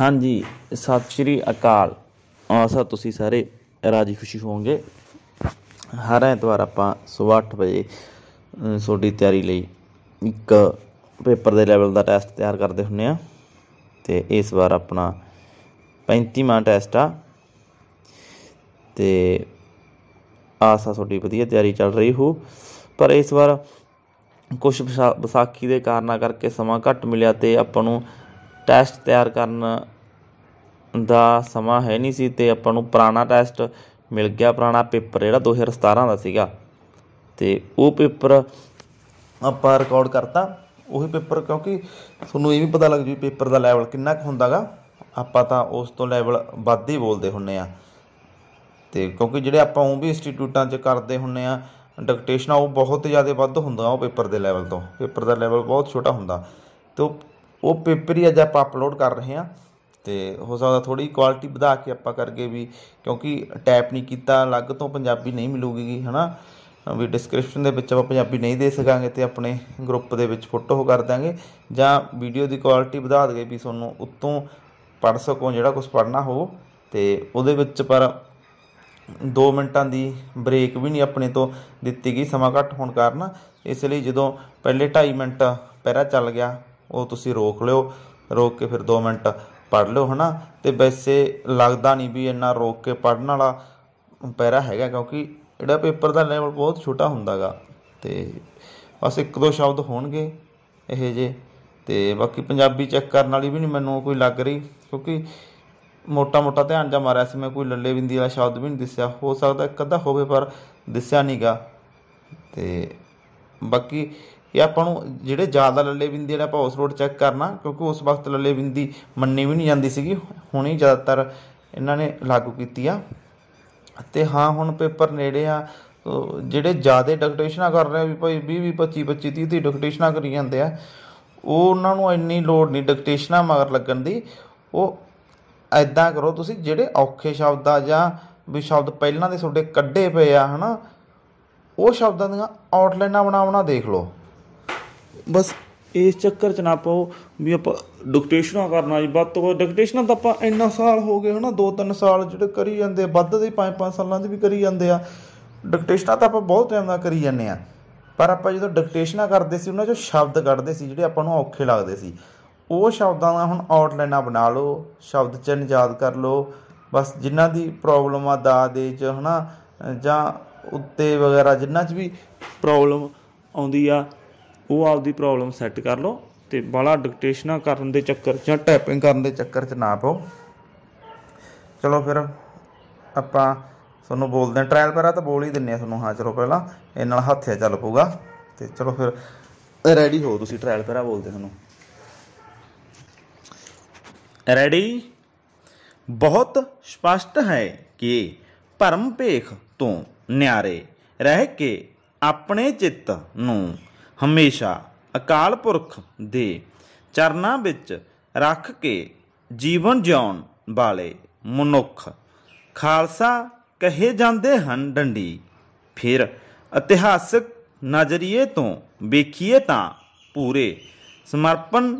ਹਾਂਜੀ ਸਤਿ ਸ਼੍ਰੀ ਅਕਾਲ ਆਸਾ ਤੁਸੀਂ ਸਾਰੇ ਰਾਜੀ ਖੁਸ਼ੀ ਹੋਵੋਗੇ ਹਰ ਐਤਵਾਰ ਆਪਾਂ ਸਵੇਰ 8 ਵਜੇ ਤੁਹਾਡੀ ਤਿਆਰੀ ਲਈ ਇੱਕ ਪੇਪਰ ਦੇ ਲੈਵਲ ਦਾ ਟੈਸਟ ਤਿਆਰ ਕਰਦੇ ਹੁੰਨੇ ਆ ਤੇ ਇਸ ਵਾਰ ਆਪਣਾ 35ਵਾਂ ਟੈਸਟ ਆ ਤੇ ਆਸਾ ਤੁਹਾਡੀ ਵਧੀਆ ਤਿਆਰੀ ਚੱਲ ਰਹੀ ਹੋ ਪਰ ਇਸ ਵਾਰ ਕੁਝ ਵਿਸਾਖੀ ਦੇ ਕਾਰਨਾਂ ਕਰਕੇ ਸਮਾਂ ਘੱਟ ਮਿਲਿਆ ਤੇ ਆਪਾਂ ਨੂੰ ਟੈਸਟ ਤਿਆਰ ਕਰਨ ਦਾ ਸਮਾਂ ਹੈ ਨਹੀਂ ਸੀ ਤੇ ਆਪਾਂ ਨੂੰ ਪੁਰਾਣਾ ਟੈਸਟ ਮਿਲ ਗਿਆ ਪੁਰਾਣਾ ਪੇਪਰ ਜਿਹੜਾ 2017 ਦਾ ਸੀਗਾ ਤੇ ਉਹ ਪੇਪਰ ਆਪਾਂ ਰਿਕਾਰਡ ਕਰਤਾ ਉਹੀ ਪੇਪਰ ਕਿਉਂਕਿ ਤੁਹਾਨੂੰ ਇਹ ਵੀ ਪਤਾ ਲੱਗ ਜੂ ਪੇਪਰ ਦਾ ਲੈਵਲ ਕਿੰਨਾ ਕੁ ਹੁੰਦਾਗਾ ਆਪਾਂ ਤਾਂ ਉਸ ਤੋਂ ਲੈਵਲ ਵੱਧ ਹੀ ਬੋਲਦੇ ਹੁੰਨੇ ਆ ਤੇ ਕਿਉਂਕਿ ਜਿਹੜੇ ਆਪਾਂ ਉਹ ਵੀ ਇੰਸਟੀਟਿਊਟਾਂ 'ਚ ਕਰਦੇ ਹੁੰਨੇ ਆ ਡਿਕਟੇਸ਼ਨ ਉਹ ਬਹੁਤ ਜ਼ਿਆਦਾ ਵੱਧ ਹੁੰਦਾ ਉਹ ਪੇਪਰ ਦੇ ਲੈਵਲ ਤੋਂ ਪੇਪਰ ਦਾ ਲੈਵਲ ਬਹੁਤ ਛੋਟਾ ਹੁੰਦਾ ਤੇ ਉਹ ਪੇਪਰ ਹੀ ਅੱਜ ਆਪਾਂ ਅਪਲੋਡ ਕਰ ਰਹੇ ਹਾਂ ਤੇ ਹੋ ਸਕਦਾ ਥੋੜੀ ਕੁਆਲਿਟੀ ਵਧਾ ਕੇ ਆਪਾਂ ਕਰਗੇ ਵੀ ਕਿਉਂਕਿ ਟਾਈਪ ਨਹੀਂ ਕੀਤਾ ਅਲੱਗ ਤੋਂ ਪੰਜਾਬੀ ਨਹੀਂ ਮਿਲੂਗੀ ਹਨਾ ਵੀ ਡਿਸਕ੍ਰਿਪਸ਼ਨ ਦੇ ਵਿੱਚ ਆਪਾਂ ਪੰਜਾਬੀ ਨਹੀਂ ਦੇ ਸਕਾਂਗੇ ਤੇ ਆਪਣੇ ਗਰੁੱਪ ਦੇ ਵਿੱਚ ਫੋਟੋ ਕਰ ਦਾਂਗੇ ਜਾਂ ਵੀਡੀਓ ਦੀ ਕੁਆਲਿਟੀ ਵਧਾ ਦਗੇ ਵੀ ਤੁਹਾਨੂੰ ਉੱਤੋਂ ਪੜ ਸਕੋ ਜਿਹੜਾ ਕੁਝ ਪੜਨਾ ਹੋ ਤੇ ਉਹਦੇ ਵਿੱਚ ਪਰ 2 ਮਿੰਟਾਂ ਦੀ ਬ੍ਰੇਕ ਵੀ ਨਹੀਂ ਆਪਣੇ ਤੋਂ ਦਿੱਤੀ ਗਈ ਸਮਾਂ ਘੱਟ ਹੋਣ ਕਾਰਨ ਇਸ ਲਈ ਜਦੋਂ ਪਹਿਲੇ 2.5 ਮਿੰਟ ਪਹਿਰਾ ਚੱਲ ਗਿਆ ਉਹ ਤੁਸੀਂ ਰੋਕ ਲਿਓ ਰੋਕ ਕੇ ਫਿਰ 2 ਮਿੰਟ ਪੜ ਲਿਓ ਹਨਾ ਤੇ ਵੈਸੇ ਲੱਗਦਾ ਨਹੀਂ ਵੀ ਇੰਨਾ ਰੋਕ ਕੇ ਪੜਨ ਵਾਲਾ ਪੈਰਾ ਹੈਗਾ ਕਿਉਂਕਿ ਜਿਹੜਾ ਪੇਪਰ ਦਾ ਲੈਵਲ ਬਹੁਤ ਛੋਟਾ ਹੁੰਦਾਗਾ ਤੇ ਬਸ ਇੱਕ ਦੋ ਸ਼ਬਦ ਹੋਣਗੇ ਇਹ ਜੇ ਤੇ ਬਾਕੀ ਪੰਜਾਬੀ ਚੈੱਕ ਕਰਨ ਵਾਲੀ ਵੀ ਨਹੀਂ ਮੈਨੂੰ ਕੋਈ ਲੱਗ ਰਹੀ ਕਿਉਂਕਿ ਮੋਟਾ ਮੋਟਾ ਧਿਆਨ ਜਾ ਮਾਰਿਆ ਸੀ ਮੈਂ ਕੋਈ ਲੱਲੇ ਬਿੰਦੀ ਵਾਲਾ ਸ਼ਬਦ ਵੀ ਨਹੀਂ ਦਿਸਿਆ ਹੋ ਸਕਦਾ ਇੱਕ ਅੱਧਾ ਹੋਵੇ ਪਰ ਦਿਸਿਆ ਨਹੀਂਗਾ ਤੇ ਬਾਕੀ ਇਹ ਆਪਾਂ ਨੂੰ ਜਿਹੜੇ ਜ਼ਿਆਦਾ ਲੱਲੇ ਬਿੰਦੀ ਜਿਹੜਾ ਆਪਾਂ ਉਸ ਰੋਡ ਚੈੱਕ ਕਰਨਾ ਕਿਉਂਕਿ ਉਸ ਵਕਤ ਲੱਲੇ ਬਿੰਦੀ ਮੰਨੀ ਵੀ ਨਹੀਂ ਜਾਂਦੀ ਸੀਗੀ ਹੁਣ ਹੀ ਜ਼ਿਆਦਾਤਰ ਇਹਨਾਂ ਨੇ ਲਾਗੂ ਕੀਤੀ ਆ ਤੇ ਹਾਂ ਹੁਣ ਪੇਪਰ ਨੇੜੇ ਆ ਜਿਹੜੇ ਜ਼ਿਆਦਾ ਡਿਕਟੇਸ਼ਨਾਂ ਕਰ ਰਹੇ ਆ ਵੀ ਭਾਈ 20 25 25 30 30 ਡਿਕਟੇਸ਼ਨਾਂ ਕਰੀ ਜਾਂਦੇ ਆ ਉਹ ਉਹਨਾਂ ਨੂੰ ਇੰਨੀ ਲੋੜ ਨਹੀਂ ਡਿਕਟੇਸ਼ਨਾਂ ਮਗਰ ਲੱਗਣ ਦੀ ਉਹ ਐਦਾਂ ਕਰੋ ਤੁਸੀਂ ਜਿਹੜੇ ਔਖੇ ਸ਼ਬਦ ਆ ਜਾਂ ਵੀ ਸ਼ਬਦ ਪਹਿਲਾਂ ਦੇ ਤੁਹਾਡੇ ਕੱਢੇ ਪਏ ਆ ਹਨਾ ਉਹ ਸ਼ਬਦਾਂ ਦੀਆਂ ਆਊਟਲਾਈਨਾਂ ਬਣਾਉਣਾ ਦੇਖ ਲਓ ਬਸ ਇਸ ਚੱਕਰ 'ਚ ਨਾ ਪਾਓ ਵੀ ਆਪਾਂ ਡਿਕਟੇਸ਼ਨਾਂ ਕਰਨਾ ਜੀ ਵੱਧ ਤੋਂ ਵੱਧ ਡਿਕਟੇਸ਼ਨਾਂ ਤਾਂ ਆਪਾਂ ਇੰਨਾ ਸਾਲ ਹੋ ਗਏ ਹਨਾ 2-3 ਸਾਲ ਜਿਹੜੇ ਕਰੀ ਜਾਂਦੇ ਵੱਧ ਦੇ 5-5 ਸਾਲਾਂ ਦੇ ਵੀ ਕਰੀ ਜਾਂਦੇ ਆ ਡਿਕਟੇਸ਼ਨਾਂ ਤਾਂ ਆਪਾਂ ਬਹੁਤ ਟਾਈਮ ਦਾ ਕਰੀ ਜਾਂਦੇ ਆ ਪਰ ਆਪਾਂ ਜਦੋਂ ਡਿਕਟੇਸ਼ਨਾਂ ਕਰਦੇ ਸੀ ਉਹਨਾਂ 'ਚੋਂ ਸ਼ਬਦ ਕੱਢਦੇ ਸੀ ਜਿਹੜੇ ਆਪਾਂ ਨੂੰ ਔਖੇ ਲੱਗਦੇ ਸੀ ਉਹ ਸ਼ਬਦਾਂ ਦਾ ਹੁਣ ਆਊਟਲਾਈਨਾਂ ਬਣਾ ਲਓ ਸ਼ਬਦ ਚਿੰਨ ਯਾਦ ਕਰ ਲਓ ਬਸ ਜਿਨ੍ਹਾਂ ਦੀ ਪ੍ਰੋਬਲਮ ਆ ਦਾ ਦੇ 'ਚ ਹਨਾ ਜਾਂ ਉੱਤੇ ਵਗੈਰਾ ਜਿਨ੍ਹਾਂ 'ਚ ਵੀ ਪ੍ਰੋਬਲਮ ਆਉਂਦੀ ਆ ਉਹ ਆਪਦੀ ਪ੍ਰੋਬਲਮ ਸੈੱਟ ਕਰ ਲਓ ਤੇ ਬਾਲਾ ਡਿਕਟੇਸ਼ਨਾਂ ਕਰਨ ਦੇ ਚੱਕਰ ਜਾਂ ਟਾਈਪਿੰਗ ਕਰਨ ਦੇ ਚੱਕਰ 'ਚ ਨਾ ਪਾਓ ਚਲੋ ਫਿਰ ਆਪਾਂ ਤੁਹਾਨੂੰ ਬੋਲਦੇ ਆ ਟ੍ਰਾਇਲ ਆ ਤਾਂ ਬੋਲ ਹੀ ਦਿੰਨੇ ਆ ਤੁਹਾਨੂੰ ਹਾਂ ਚਲੋ ਪਹਿਲਾਂ ਇਹ ਨਾਲ ਹੱਥਿਆ ਚੱਲ ਪਊਗਾ ਤੇ ਚਲੋ ਫਿਰ ਰੈਡੀ ਹੋ ਤੁਸੀਂ ਟ੍ਰਾਇਲ ਆ ਬੋਲਦੇ ਤੁਹਾਨੂੰ ਰੈਡੀ ਬਹੁਤ ਸਪਸ਼ਟ ਹੈ ਕਿ ਭਰਮ ਭੇਖ ਤੋਂ ਨਿਆਰੇ ਰਹਿ ਕੇ ਆਪਣੇ ਚਿੱਤ ਨੂੰ ਹਮੇਸ਼ਾ ਅਕਾਲ ਪੁਰਖ ਦੇ ਚਰਨਾਂ ਵਿੱਚ ਰੱਖ ਕੇ ਜੀਵਨ ਜਿਉਣ ਵਾਲੇ ਮਨੁੱਖ ਖਾਲਸਾ ਕਹੇ ਜਾਂਦੇ ਹਨ ਡੰਡੀ ਫਿਰ ਇਤਿਹਾਸਕ ਨਜ਼ਰੀਏ ਤੋਂ ਵੇਖੀਏ ਤਾਂ ਪੂਰੇ ਸਮਰਪਣ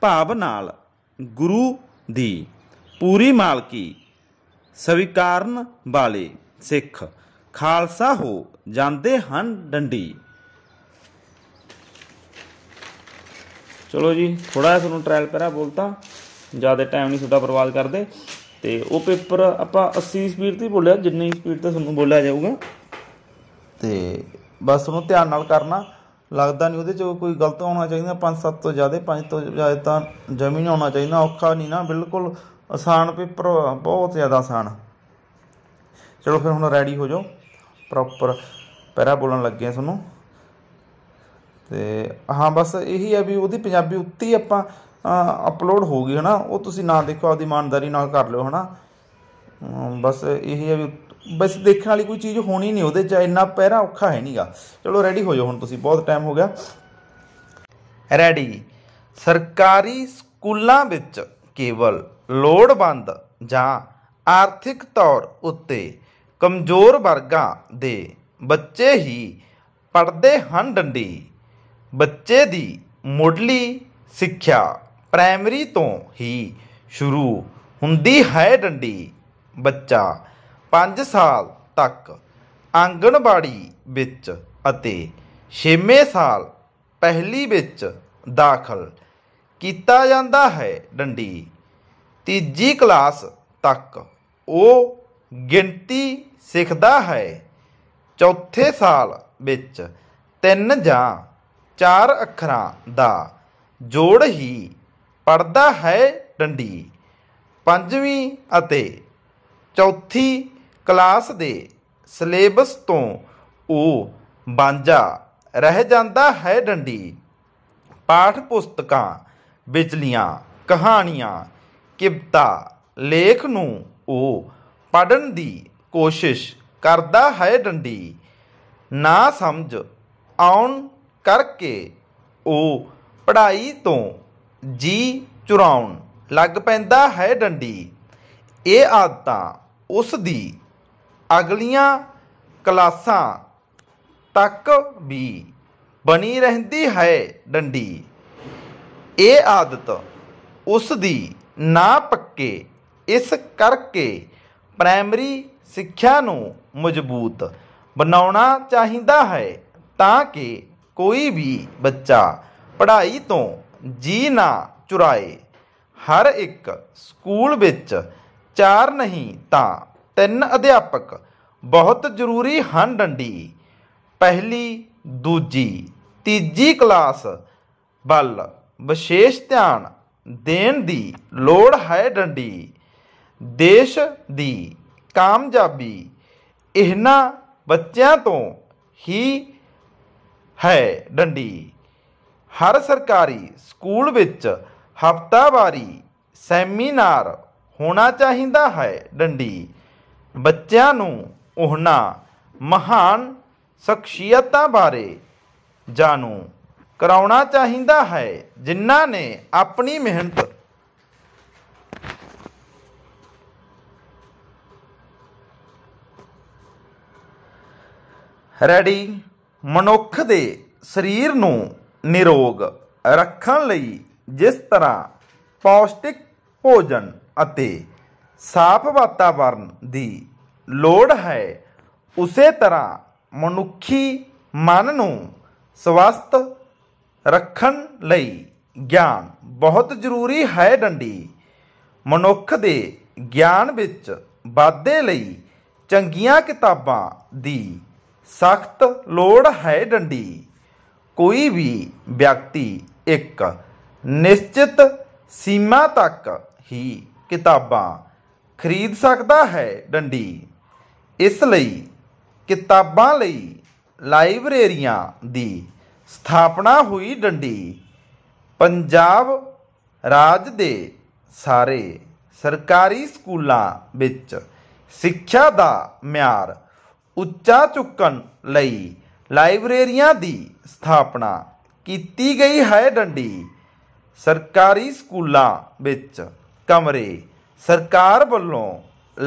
ਭਾਵ ਨਾਲ ਗੁਰੂ ਦੀ ਪੂਰੀ ਮਾਲਕੀ ਸਵੀਕਾਰਨ ਵਾਲੇ ਸਿੱਖ ਖਾਲਸਾ ਹੋ ਜਾਂਦੇ ਹਨ ਡੰਡੀ ਚਲੋ ਜੀ ਥੋੜਾ ਜਿਹਾ ਤੁਹਾਨੂੰ ਟ੍ਰਾਇਲ ਪੈਰਾ ਬੋਲਤਾ ਜਿਆਦਾ ਟਾਈਮ ਨਹੀਂ ਤੁਹਾਡਾ ਬਰਬਾਦ ਕਰਦੇ ਤੇ ਉਹ ਪੇਪਰ ਆਪਾਂ 80 ਸਪੀਡ ਤੇ ਬੋਲਿਆ ਜਿੰਨੀ ਸਪੀਡ ਤੇ ਤੁਹਾਨੂੰ ਬੋਲਿਆ ਜਾਊਗਾ ਤੇ ਬਸ ਉਹਨੂੰ ਧਿਆਨ ਨਾਲ ਕਰਨਾ ਲੱਗਦਾ ਨਹੀਂ ਉਹਦੇ ਚ ਕੋਈ ਗਲਤ ਹੋਣਾ ਚਾਹੀਦਾ 5-7 ਤੋਂ ਜ਼ਿਆਦਾ 5 ਤੋਂ ਜ਼ਿਆਦਾ ਤਾਂ ਜ਼ਮੀਨ ਹੋਣਾ ਚਾਹੀਦਾ ਔਖਾ ਨਹੀਂ ਨਾ ਬਿਲਕੁਲ ਆਸਾਨ ਪੇਪਰ ਬਹੁਤ ਜ਼ਿਆਦਾ ਆਸਾਨ ਚਲੋ ਫਿਰ ਹੁਣ ਰੈਡੀ ਹੋ ਜਾਓ ਪ੍ਰੋਪਰ ਪੈਰਾ ਬੋਲਣ ਲੱਗੇ ਆ ਤੁਹਾਨੂੰ ਤੇ ਹਾਂ ਬਸ ਇਹੀ ਆ ਵੀ ਉਹਦੀ ਪੰਜਾਬੀ ਉੱਤੀ ਆਪਾਂ ਅਪਲੋਡ ਹੋ ਗਈ ਹਨਾ ਉਹ ਤੁਸੀਂ ਨਾ ਦੇਖੋ ਆਪਦੀ ਇਮਾਨਦਾਰੀ ਨਾਲ ਕਰ ਲਿਓ ਹਨਾ ਬਸ ਇਹੀ ਆ ਵੀ ਬਸ ਦੇਖਣ ਵਾਲੀ ਕੋਈ ਚੀਜ਼ ਹੋਣੀ ਨਹੀਂ ਉਹਦੇ ਚ ਇੰਨਾ ਪੈਰਾ ਔਖਾ ਹੈ ਨਹੀਂਗਾ ਚਲੋ ਰੈਡੀ ਹੋ ਜਾਓ ਹੁਣ ਤੁਸੀਂ ਬਹੁਤ ਟਾਈਮ ਹੋ ਗਿਆ ਰੈਡੀ ਸਰਕਾਰੀ ਸਕੂਲਾਂ ਵਿੱਚ ਕੇਵਲ ਲੋੜਵੰਦ ਜਾਂ ਆਰਥਿਕ ਤੌਰ ਉੱਤੇ ਕਮਜ਼ੋਰ ਵਰਗਾਂ ਦੇ ਬੱਚੇ ਹੀ ਪੜਦੇ ਹਨ ਡੰਡੀ ਬੱਚੇ ਦੀ ਮੁੱਢਲੀ ਸਿੱਖਿਆ ਪ੍ਰਾਇਮਰੀ ਤੋਂ ਹੀ ਸ਼ੁਰੂ ਹੁੰਦੀ ਹੈ ਡੰਡੀ ਬੱਚਾ 5 ਸਾਲ ਤੱਕ ਆਂਗਣਵਾੜੀ ਵਿੱਚ ਅਤੇ 6ਵੇਂ ਸਾਲ ਪਹਿਲੀ ਵਿੱਚ ਦਾਖਲ ਕੀਤਾ ਜਾਂਦਾ ਹੈ ਡੰਡੀ ਤੀਜੀ ਕਲਾਸ ਤੱਕ ਉਹ ਗਿਣਤੀ ਸਿੱਖਦਾ ਹੈ ਚੌਥੇ ਸਾਲ ਵਿੱਚ 3 ਜਾਂ ਚਾਰ ਅੱਖਰਾਂ ਦਾ ਜੋੜ ਹੀ ਪੜਦਾ ਹੈ ਡੰਡੀ ਪੰਜਵੀਂ ਅਤੇ ਚੌਥੀ ਕਲਾਸ ਦੇ ਸਿਲੇਬਸ ਤੋਂ ਉਹ ਬਾਂਝਾ ਰਹਿ ਜਾਂਦਾ ਹੈ ਡੰਡੀ ਪਾਠ ਪੁਸਤਕਾਂ ਵਿਚਲੀਆਂ ਕਹਾਣੀਆਂ ਕਿਬਤਾ ਲੇਖ ਨੂੰ ਉਹ ਪੜਨ ਦੀ ਕੋਸ਼ਿਸ਼ ਕਰਦਾ ਹੈ ਡੰਡੀ ਨਾ ਸਮਝ ਆਉਣ ਕਰਕੇ ਉਹ ਪੜ੍ਹਾਈ ਤੋਂ ਜੀ ਚੁਰਾਉਣ ਲੱਗ ਪੈਂਦਾ ਹੈ ਡੰਡੀ ਇਹ ਆਦਤਾਂ ਉਸ ਦੀ ਅਗਲੀਆਂ ਕਲਾਸਾਂ ਤੱਕ ਵੀ ਬਣੀ ਰਹਿੰਦੀ ਹੈ ਡੰਡੀ ਇਹ ਆਦਤ ਉਸ ਦੀ ਨਾ ਪੱਕੇ ਇਸ ਕਰਕੇ ਪ੍ਰਾਇਮਰੀ ਸਿੱਖਿਆ ਨੂੰ ਮਜ਼ਬੂਤ ਬਣਾਉਣਾ ਚਾਹੀਦਾ ਹੈ ਤਾਂ ਕਿ ਕੋਈ ਵੀ ਬੱਚਾ ਪੜ੍ਹਾਈ ਤੋਂ ਜੀ ਨਾ ਚੁਰਾਏ ਹਰ ਇੱਕ ਸਕੂਲ ਵਿੱਚ ਚਾਰ ਨਹੀਂ ਤਾਂ ਤਿੰਨ ਅਧਿਆਪਕ ਬਹੁਤ ਜ਼ਰੂਰੀ ਹਨ ਡੰਡੀ ਪਹਿਲੀ ਦੂਜੀ ਤੀਜੀ ਕਲਾਸ ਵੱਲ ਵਿਸ਼ੇਸ਼ ਧਿਆਨ ਦੇਣ ਦੀ ਲੋੜ ਹੈ ਡੰਡੀ ਦੇਸ਼ ਦੀ ਕਾਮਯਾਬੀ ਇਹਨਾਂ ਬੱਚਿਆਂ ਤੋਂ ਹੀ ਹੈ ਡੰਡੀ ਹਰ ਸਰਕਾਰੀ ਸਕੂਲ ਵਿੱਚ ਹਫਤਾਵਾਰੀ ਸੈਮੀਨਾਰ ਹੋਣਾ ਚਾਹੀਦਾ ਹੈ ਡੰਡੀ ਬੱਚਿਆਂ ਨੂੰ ਉਹਨਾਂ ਮਹਾਨ ਸ਼ਖਸੀਅਤਾਂ ਬਾਰੇ ਜਾਣੂ ਕਰਾਉਣਾ ਚਾਹੀਦਾ ਹੈ ਜਿਨ੍ਹਾਂ ਨੇ ਆਪਣੀ ਮਿਹਨਤ ਰੈਡੀ ਮਨੁੱਖ ਦੇ ਸਰੀਰ ਨੂੰ ਨਿਰੋਗ ਰੱਖਣ ਲਈ ਜਿਸ ਤਰ੍ਹਾਂ ਪੌਸ਼ਟਿਕ ਭੋਜਨ ਅਤੇ ਸਾਫ਼ ਵਾਤਾਵਰਣ ਦੀ ਲੋੜ ਹੈ ਉਸੇ ਤਰ੍ਹਾਂ ਮਨੁੱਖੀ ਮਨ ਨੂੰ ਸਵਸਥ ਰੱਖਣ ਲਈ ਗਿਆਨ ਬਹੁਤ ਜ਼ਰੂਰੀ ਹੈ ਡੰਡੀ ਮਨੁੱਖ ਦੇ ਗਿਆਨ ਵਿੱਚ ਵਾਧੇ ਲਈ ਚੰਗੀਆਂ ਕਿਤਾਬਾਂ ਦੀ ਸਖਤ ਲੋੜ ਹੈ ਡੰਡੀ ਕੋਈ ਵੀ ਵਿਅਕਤੀ ਇੱਕ ਨਿਸ਼ਚਿਤ ਸੀਮਾ ਤੱਕ ਹੀ ਕਿਤਾਬਾਂ ਖਰੀਦ ਸਕਦਾ ਹੈ ਡੰਡੀ ਇਸ ਲਈ ਕਿਤਾਬਾਂ ਲਈ ਲਾਇਬ੍ਰੇਰੀਆਂ ਦੀ ਸਥਾਪਨਾ ਹੋਈ ਡੰਡੀ ਪੰਜਾਬ ਰਾਜ ਦੇ ਸਾਰੇ ਸਰਕਾਰੀ ਸਕੂਲਾਂ ਵਿੱਚ ਸਿੱਖਿਆ ਦਾ ਮਿਆਰ ਉੱਚਾ ਚੁੱਕਣ ਲਈ ਲਾਇਬ੍ਰੇਰੀਆਂ ਦੀ ਸਥਾਪਨਾ ਕੀਤੀ ਗਈ ਹੈ ਡੰਡੀ ਸਰਕਾਰੀ ਸਕੂਲਾਂ ਵਿੱਚ ਕਮਰੇ ਸਰਕਾਰ ਵੱਲੋਂ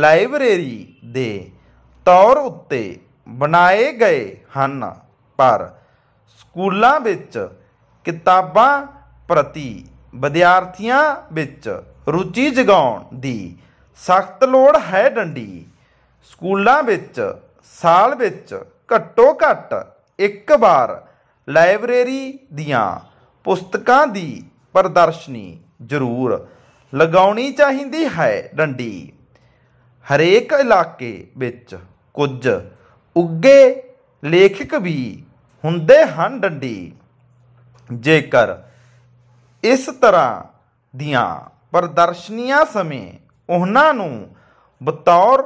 ਲਾਇਬ੍ਰੇਰੀ ਦੇ ਤੌਰ ਉੱਤੇ ਬਣਾਏ ਗਏ ਹਨ ਪਰ ਸਕੂਲਾਂ ਵਿੱਚ ਕਿਤਾਬਾਂ ਪ੍ਰਤੀ ਵਿਦਿਆਰਥੀਆਂ ਵਿੱਚ ਰੁਚੀ ਜਗਾਉਣ ਦੀ ਸਖਤ ਲੋੜ ਹੈ ਡੰਡੀ ਸਕੂਲਾਂ ਵਿੱਚ ਸਾਲ ਵਿੱਚ ਘੱਟੋ ਘੱਟ ਇੱਕ ਵਾਰ ਲਾਇਬ੍ਰੇਰੀ ਦੀਆਂ ਪੁਸਤਕਾਂ ਦੀ ਪ੍ਰਦਰਸ਼ਨੀ ਜ਼ਰੂਰ ਲਗਾਉਣੀ ਚਾਹੀਦੀ ਹੈ ਡੰਡੀ ਹਰੇਕ ਇਲਾਕੇ ਵਿੱਚ ਕੁਝ ਉੱਗੇ ਲੇਖਕ ਵੀ ਹੁੰਦੇ ਹਨ ਡੰਡੀ ਜੇਕਰ ਇਸ ਤਰ੍ਹਾਂ ਦੀਆਂ ਪ੍ਰਦਰਸ਼ਨੀਆਂ ਸਮੇਂ ਉਹਨਾਂ ਨੂੰ ਬਤੌਰ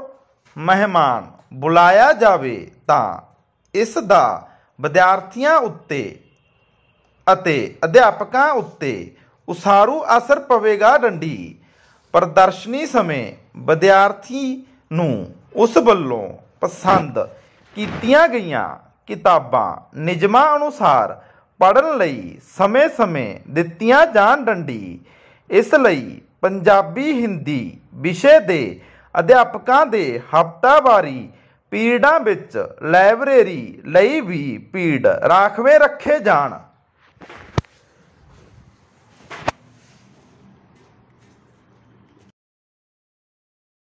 ਮਹਿਮਾਨ ਬੁਲਾਇਆ ਜਾਵੇ ਤਾਂ ਇਸ ਦਾ ਵਿਦਿਆਰਥੀਆਂ ਉੱਤੇ ਅਤੇ ਅਧਿਆਪਕਾਂ ਉੱਤੇ ਉਸਾਰੂ ਅਸਰ ਪਵੇਗਾ ਡੰਡੀ ਪ੍ਰਦਰਸ਼ਨੀ ਸਮੇਂ ਵਿਦਿਆਰਥੀ ਨੂੰ ਉਸ ਵੱਲੋਂ ਪਸੰਦ ਕੀਤੀਆਂ ਗਈਆਂ ਕਿਤਾਬਾਂ ਨਿਜਮਾ ਅਨੁਸਾਰ ਪੜਨ ਲਈ ਸਮੇਂ-ਸਮੇਂ ਦਿੱਤੀਆਂ ਜਾਣ ਡੰਡੀ ਇਸ ਲਈ ਪੰਜਾਬੀ ਹਿੰਦੀ ਵਿਸ਼ੇ ਦੇ ਅਧਿਆਪਕਾਂ ਦੇ ਹਫਤਾਵਾਰੀ ਪੀੜਾਂ ਵਿੱਚ ਲਾਇਬ੍ਰੇਰੀ ਲਈ ਵੀ ਪੀੜ ਰੱਖਵੇਂ ਰੱਖੇ ਜਾਣ